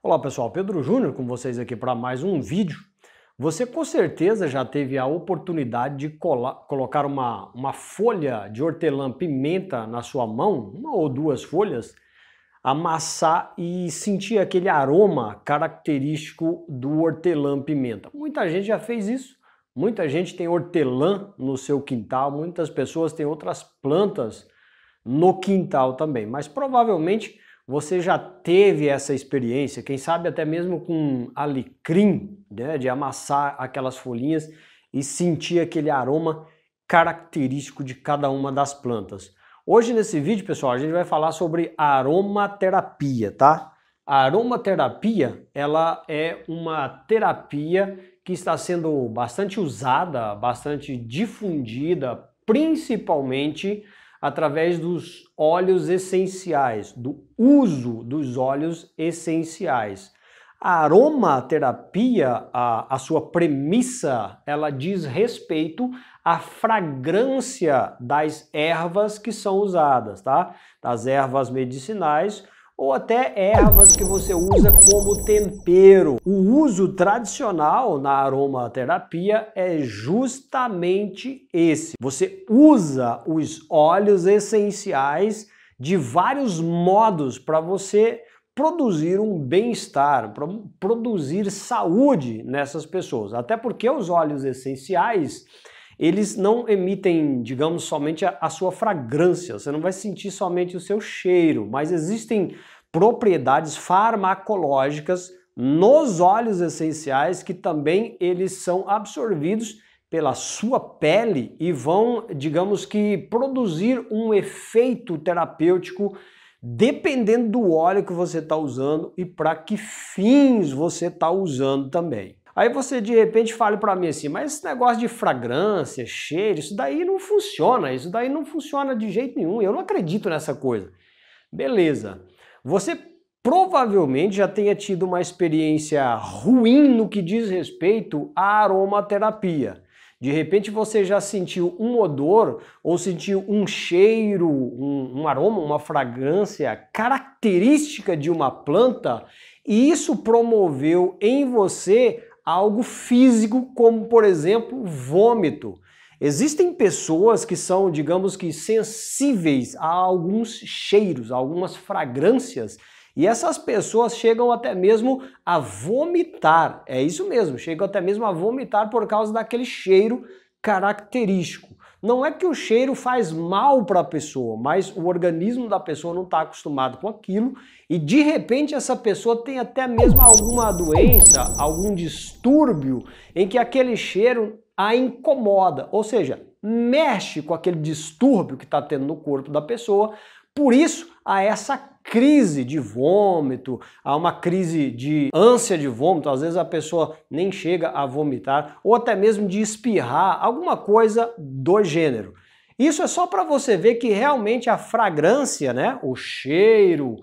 Olá pessoal, Pedro Júnior com vocês aqui para mais um vídeo. Você com certeza já teve a oportunidade de colar, colocar uma, uma folha de hortelã-pimenta na sua mão, uma ou duas folhas, amassar e sentir aquele aroma característico do hortelã-pimenta. Muita gente já fez isso, muita gente tem hortelã no seu quintal, muitas pessoas têm outras plantas no quintal também, mas provavelmente você já teve essa experiência, quem sabe até mesmo com alecrim, né, de amassar aquelas folhinhas e sentir aquele aroma característico de cada uma das plantas. Hoje nesse vídeo, pessoal, a gente vai falar sobre aromaterapia, tá? A aromaterapia, ela é uma terapia que está sendo bastante usada, bastante difundida, principalmente através dos óleos essenciais, do uso dos óleos essenciais. A aromaterapia, a, a sua premissa, ela diz respeito à fragrância das ervas que são usadas, tá? Das ervas medicinais ou até é ervas que você usa como tempero. O uso tradicional na aromaterapia é justamente esse. Você usa os óleos essenciais de vários modos para você produzir um bem-estar, produzir saúde nessas pessoas. Até porque os óleos essenciais eles não emitem, digamos, somente a, a sua fragrância, você não vai sentir somente o seu cheiro, mas existem propriedades farmacológicas nos óleos essenciais que também eles são absorvidos pela sua pele e vão, digamos que, produzir um efeito terapêutico dependendo do óleo que você está usando e para que fins você está usando também. Aí você de repente fala para mim assim, mas esse negócio de fragrância, cheiro, isso daí não funciona, isso daí não funciona de jeito nenhum, eu não acredito nessa coisa. Beleza. Você provavelmente já tenha tido uma experiência ruim no que diz respeito à aromaterapia. De repente você já sentiu um odor ou sentiu um cheiro, um, um, aroma, uma fragrância característica de uma planta e isso promoveu em você algo físico, como por exemplo vômito. Existem pessoas que são, digamos que, sensíveis a alguns cheiros, a algumas fragrâncias, e essas pessoas chegam até mesmo a vomitar. É isso mesmo, chegam até mesmo a vomitar por causa daquele cheiro característico. Não é que o cheiro faz mal para a pessoa, mas o organismo da pessoa não está acostumado com aquilo e de repente essa pessoa tem até mesmo alguma doença, algum distúrbio em que aquele cheiro a incomoda, ou seja, mexe com aquele distúrbio que está tendo no corpo da pessoa. Por isso, a essa crise de vômito, há uma crise de ânsia de vômito, às vezes a pessoa nem chega a vomitar, ou até mesmo de espirrar, alguma coisa do gênero. Isso é só para você ver que realmente a fragrância, né, o cheiro,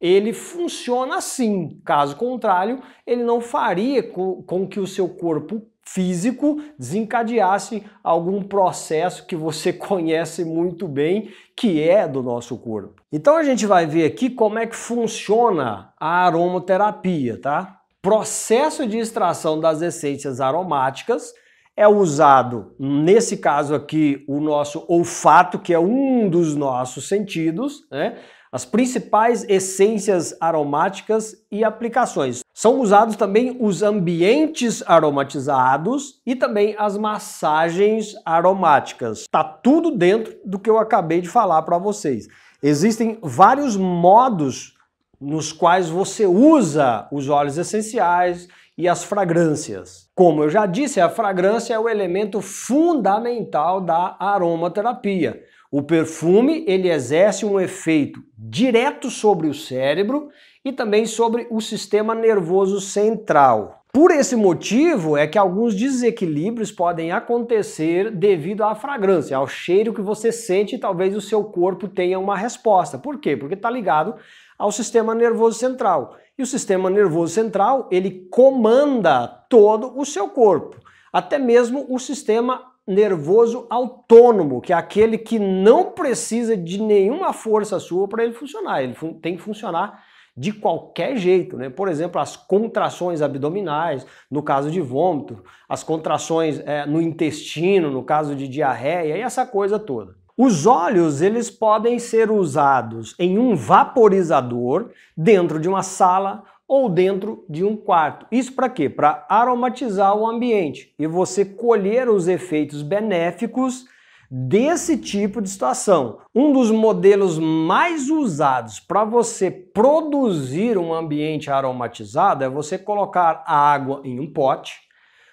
ele funciona assim. Caso contrário, ele não faria com que o seu corpo físico desencadeasse algum processo que você conhece muito bem, que é do nosso corpo. Então a gente vai ver aqui como é que funciona a aromoterapia, tá? Processo de extração das essências aromáticas é usado, nesse caso aqui, o nosso olfato, que é um dos nossos sentidos, né? as principais essências aromáticas e aplicações. São usados também os ambientes aromatizados e também as massagens aromáticas. Tá tudo dentro do que eu acabei de falar para vocês. Existem vários modos nos quais você usa os óleos essenciais e as fragrâncias. Como eu já disse, a fragrância é o elemento fundamental da aromaterapia. O perfume, ele exerce um efeito direto sobre o cérebro e também sobre o sistema nervoso central. Por esse motivo é que alguns desequilíbrios podem acontecer devido à fragrância, ao cheiro que você sente e talvez o seu corpo tenha uma resposta. Por quê? Porque está ligado ao sistema nervoso central. E o sistema nervoso central, ele comanda todo o seu corpo, até mesmo o sistema nervoso autônomo, que é aquele que não precisa de nenhuma força sua para ele funcionar. Ele fun tem que funcionar de qualquer jeito, né? Por exemplo, as contrações abdominais, no caso de vômito, as contrações é, no intestino, no caso de diarreia e essa coisa toda. Os óleos eles podem ser usados em um vaporizador dentro de uma sala ou dentro de um quarto. Isso para quê? Para aromatizar o ambiente e você colher os efeitos benéficos desse tipo de situação. Um dos modelos mais usados para você produzir um ambiente aromatizado é você colocar a água em um pote,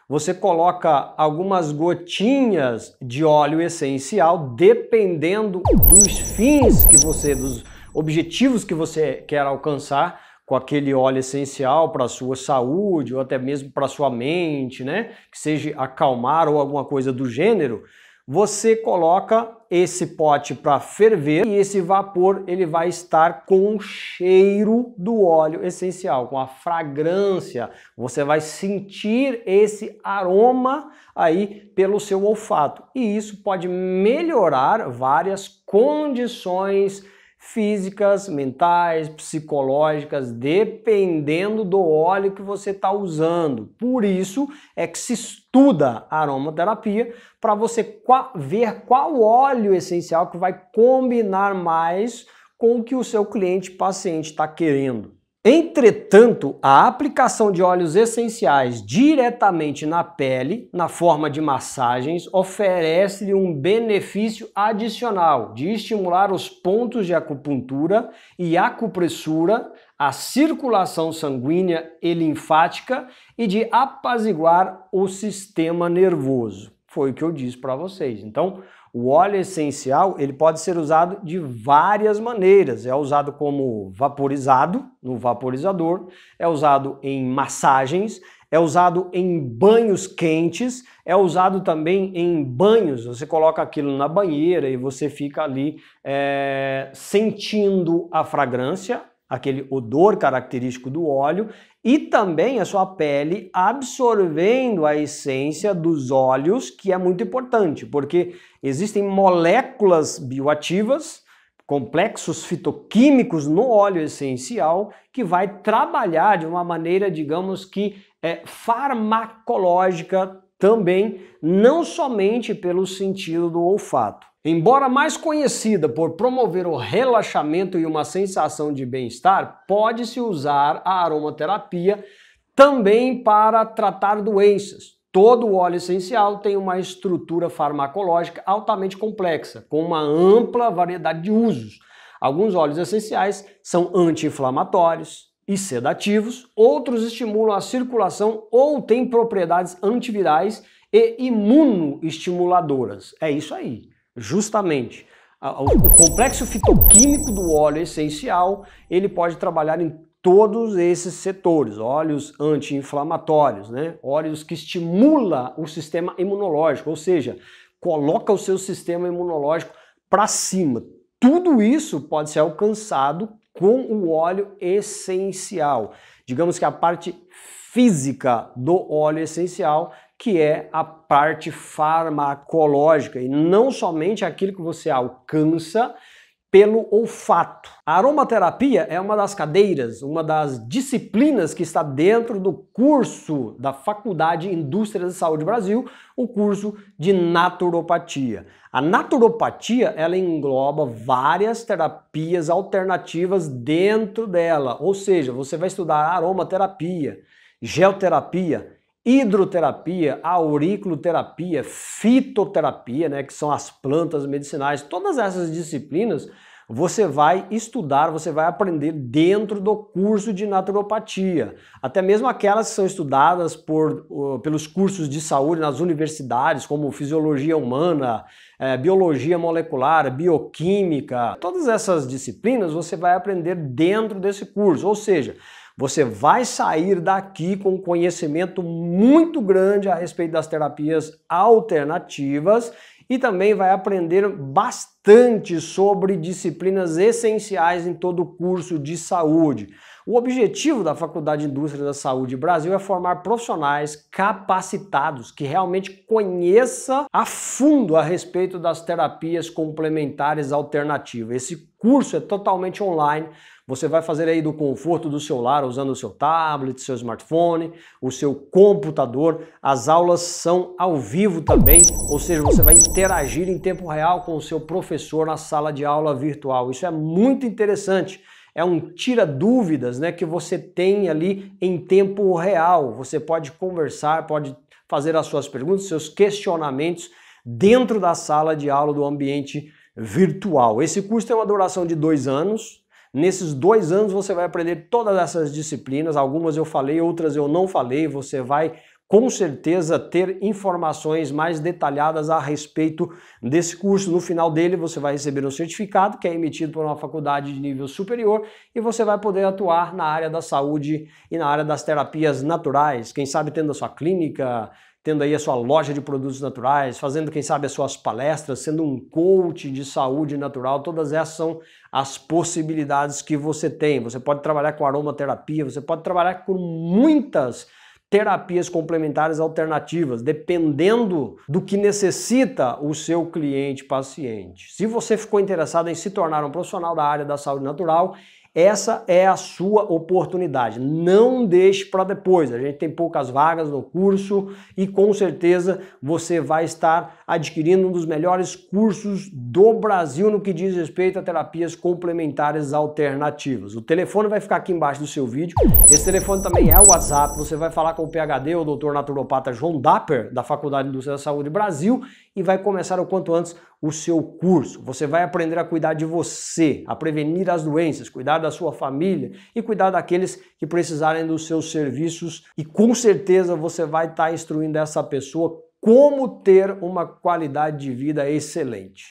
você coloca algumas gotinhas de óleo essencial, dependendo dos fins que você, dos objetivos que você quer alcançar com aquele óleo essencial para a sua saúde ou até mesmo para a sua mente, né? Que seja acalmar ou alguma coisa do gênero, você coloca esse pote para ferver e esse vapor ele vai estar com o cheiro do óleo essencial, com a fragrância. Você vai sentir esse aroma aí pelo seu olfato. E isso pode melhorar várias condições físicas, mentais, psicológicas, dependendo do óleo que você está usando. Por isso é que se estuda aromaterapia para você ver qual óleo essencial que vai combinar mais com o que o seu cliente paciente está querendo. Entretanto, a aplicação de óleos essenciais diretamente na pele, na forma de massagens, oferece-lhe um benefício adicional de estimular os pontos de acupuntura e acupressura, a circulação sanguínea e linfática e de apaziguar o sistema nervoso. Foi o que eu disse para vocês. Então, o óleo essencial ele pode ser usado de várias maneiras. É usado como vaporizado no vaporizador, é usado em massagens, é usado em banhos quentes, é usado também em banhos. Você coloca aquilo na banheira e você fica ali é, sentindo a fragrância aquele odor característico do óleo, e também a sua pele absorvendo a essência dos óleos, que é muito importante, porque existem moléculas bioativas, complexos fitoquímicos no óleo essencial, que vai trabalhar de uma maneira, digamos que é, farmacológica também, não somente pelo sentido do olfato. Embora mais conhecida por promover o relaxamento e uma sensação de bem-estar, pode-se usar a aromaterapia também para tratar doenças. Todo óleo essencial tem uma estrutura farmacológica altamente complexa, com uma ampla variedade de usos. Alguns óleos essenciais são anti-inflamatórios, e sedativos, outros estimulam a circulação ou têm propriedades antivirais e imunoestimuladoras. É isso aí. Justamente, o complexo fitoquímico do óleo essencial, ele pode trabalhar em todos esses setores, óleos anti-inflamatórios, né? óleos que estimula o sistema imunológico, ou seja, coloca o seu sistema imunológico para cima. Tudo isso pode ser alcançado com o óleo essencial. Digamos que a parte física do óleo essencial, que é a parte farmacológica, e não somente aquilo que você alcança pelo olfato. A aromaterapia é uma das cadeiras, uma das disciplinas que está dentro do curso da Faculdade Indústria de Saúde Brasil, o curso de naturopatia. A naturopatia, ela engloba várias terapias alternativas dentro dela, ou seja, você vai estudar aromaterapia, geoterapia, hidroterapia, auriculoterapia, fitoterapia, né, que são as plantas medicinais, todas essas disciplinas você vai estudar, você vai aprender dentro do curso de naturopatia. Até mesmo aquelas que são estudadas por, pelos cursos de saúde nas universidades, como fisiologia humana, é, biologia molecular, bioquímica, todas essas disciplinas você vai aprender dentro desse curso. Ou seja, você vai sair daqui com um conhecimento muito grande a respeito das terapias alternativas e também vai aprender bastante sobre disciplinas essenciais em todo o curso de saúde. O objetivo da Faculdade de Indústria da Saúde Brasil é formar profissionais capacitados que realmente conheça a fundo a respeito das terapias complementares alternativas. Esse curso é totalmente online você vai fazer aí do conforto do seu lar, usando o seu tablet, seu smartphone, o seu computador. As aulas são ao vivo também, ou seja, você vai interagir em tempo real com o seu professor na sala de aula virtual. Isso é muito interessante é um tira dúvidas, né, que você tem ali em tempo real. Você pode conversar, pode fazer as suas perguntas, seus questionamentos dentro da sala de aula do ambiente virtual. Esse curso tem uma duração de dois anos, Nesses dois anos você vai aprender todas essas disciplinas, algumas eu falei, outras eu não falei. Você vai com certeza ter informações mais detalhadas a respeito desse curso. No final dele, você vai receber um certificado que é emitido por uma faculdade de nível superior e você vai poder atuar na área da saúde e na área das terapias naturais. Quem sabe tendo a sua clínica, tendo aí a sua loja de produtos naturais, fazendo, quem sabe, as suas palestras, sendo um coach de saúde natural, todas essas são as possibilidades que você tem. Você pode trabalhar com aromaterapia, você pode trabalhar com muitas terapias complementares alternativas, dependendo do que necessita o seu cliente paciente. Se você ficou interessado em se tornar um profissional da área da saúde natural, essa é a sua oportunidade. Não deixe para depois. A gente tem poucas vagas no curso e com certeza você vai estar adquirindo um dos melhores cursos do Brasil no que diz respeito a terapias complementares alternativas. O telefone vai ficar aqui embaixo do seu vídeo. Esse telefone também é o WhatsApp. Você vai falar com o PhD, o Dr. Naturopata João Dapper, da Faculdade de Indústria da Saúde Brasil, e vai começar o quanto antes o seu curso. Você vai aprender a cuidar de você, a prevenir as doenças, cuidar da sua família e cuidar daqueles que precisarem dos seus serviços. E com certeza você vai estar instruindo essa pessoa como ter uma qualidade de vida excelente.